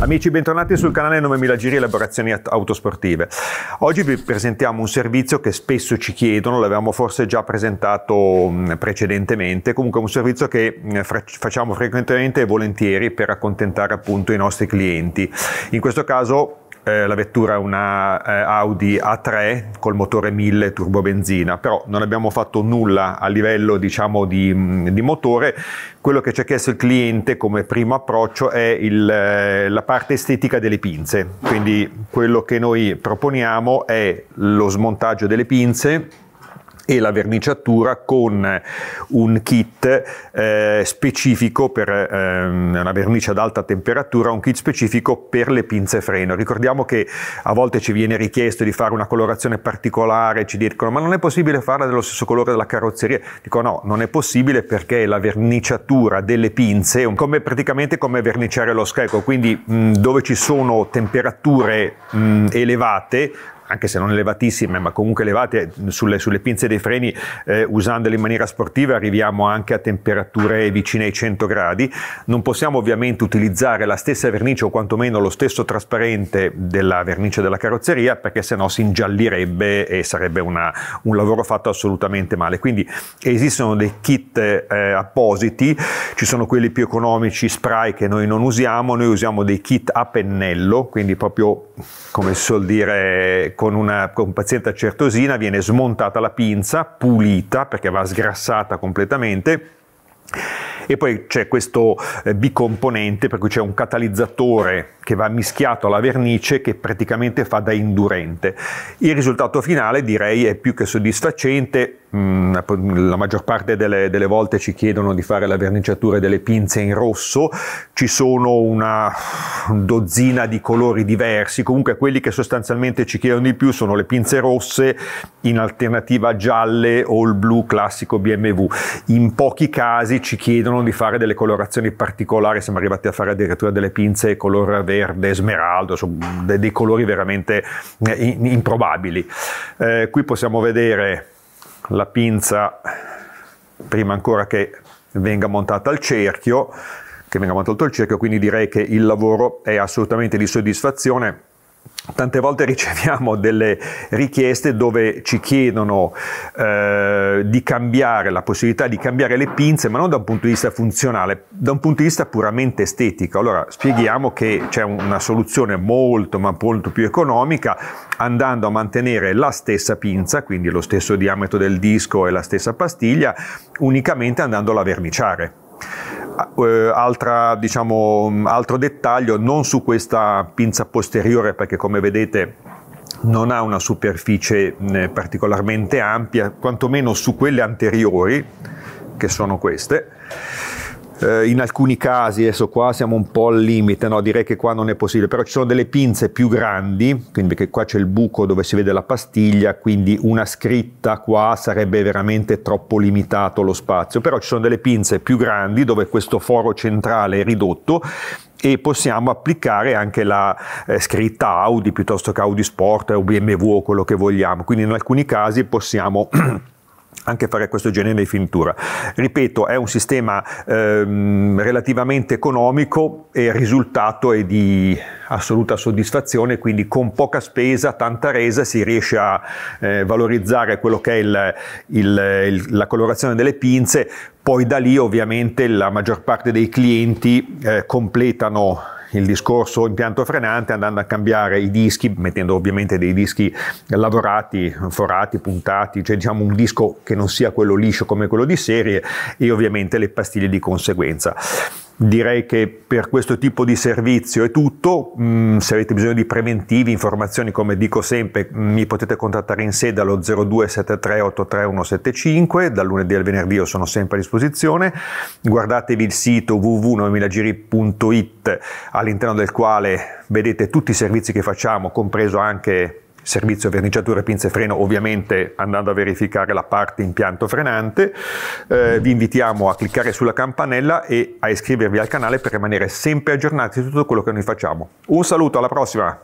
Amici, bentornati sul canale 9000 Giri Elaborazioni Autosportive. Oggi vi presentiamo un servizio che spesso ci chiedono, l'avevamo forse già presentato mm, precedentemente, comunque un servizio che mm, facciamo frequentemente e volentieri per accontentare appunto i nostri clienti. In questo caso eh, la vettura è una eh, Audi A3 col motore 1000 turbobenzina, però non abbiamo fatto nulla a livello diciamo, di, di, motore. Quello che ci ha chiesto il cliente come primo approccio è il, eh, la parte estetica delle pinze, quindi quello che noi proponiamo è lo smontaggio delle pinze e la verniciatura con eh, un kit eh, specifico per eh, una vernice ad alta temperatura, un kit specifico per le pinze freno. Ricordiamo che a volte ci viene richiesto di fare una colorazione particolare, ci dicono ma non è possibile farla dello stesso colore della carrozzeria? Dico no, non è possibile perché la verniciatura delle pinze è come, praticamente come verniciare lo scarico, quindi mh, dove ci sono temperature mh, elevate anche se non elevatissime, ma comunque elevate sulle, sulle pinze dei freni, eh, usandole in maniera sportiva arriviamo anche a temperature vicine ai 100 gradi. Non possiamo ovviamente utilizzare la stessa vernice o quantomeno lo stesso trasparente della vernice della carrozzeria perché sennò si ingiallirebbe e sarebbe una, un lavoro fatto assolutamente male. Quindi esistono dei kit eh, appositi, ci sono quelli più economici, spray che noi non usiamo, noi usiamo dei kit a pennello, quindi proprio come si suol dire con, una, con un paziente a certosina viene smontata la pinza, pulita perché va sgrassata completamente e poi c'è questo eh, bicomponente per cui c'è un catalizzatore che va mischiato alla vernice che praticamente fa da indurente. Il risultato finale direi è più che soddisfacente, Mm, la maggior parte delle, delle, volte ci chiedono di fare la verniciatura delle pinze in rosso, ci sono una dozzina di colori diversi, comunque quelli che sostanzialmente ci chiedono di più sono le pinze rosse in alternativa gialle o il blu classico BMW. In pochi casi ci chiedono di fare delle colorazioni particolari, siamo arrivati a fare addirittura delle pinze color verde smeraldo, dei colori veramente eh, improbabili. Eh, qui possiamo vedere la pinza prima ancora che venga montata al cerchio, che venga montato al cerchio, quindi direi che il lavoro è assolutamente di soddisfazione Tante volte riceviamo delle richieste dove ci chiedono eh, di cambiare, la possibilità di cambiare le pinze, ma non da un punto di vista funzionale, da un punto di vista puramente estetico. Allora spieghiamo che c'è una soluzione molto, ma molto più economica, andando a mantenere la stessa pinza, quindi lo stesso diametro del disco e la stessa pastiglia, unicamente andandola a verniciare eh, altra, diciamo, mm, altro dettaglio, non su questa pinza posteriore perché come vedete non ha una superficie eh, particolarmente ampia, quantomeno su quelle anteriori, che sono queste eh, in alcuni casi, adesso qua siamo un po' al limite, no? direi che qua non è possibile, però ci sono delle pinze più grandi, quindi perché qua c'è il buco dove si vede la pastiglia, quindi una scritta qua sarebbe veramente troppo limitato lo spazio, però ci sono delle pinze più grandi dove questo foro centrale è ridotto e possiamo applicare anche la eh, scritta Audi piuttosto che Audi Sport o BMW o quello che vogliamo, quindi in alcuni casi possiamo anche fare questo genere di finitura. Ripeto, è un sistema ehm, relativamente economico e il risultato è di assoluta soddisfazione, quindi con poca spesa, tanta resa si riesce a eh, valorizzare quello che è il, il, il, la colorazione delle pinze, poi da lì ovviamente la maggior parte dei clienti eh, completano il discorso impianto frenante andando a cambiare i dischi, mettendo ovviamente dei dischi lavorati, forati, puntati, cioè diciamo un disco che non sia quello liscio come quello di serie e ovviamente le pastiglie di conseguenza. Direi che per questo tipo di servizio è tutto, mm, se avete bisogno di preventivi, informazioni come dico sempre mm, mi potete contattare in sede allo 0273-83175. dal lunedì al venerdì io sono sempre a disposizione, guardatevi il sito www.9000giri.it all'interno del quale vedete tutti i servizi che facciamo, compreso anche servizio verniciatura pinze freno ovviamente andando a verificare la parte impianto frenante eh, vi invitiamo a cliccare sulla campanella e a iscrivervi al canale per rimanere sempre aggiornati su tutto quello che noi facciamo un saluto alla prossima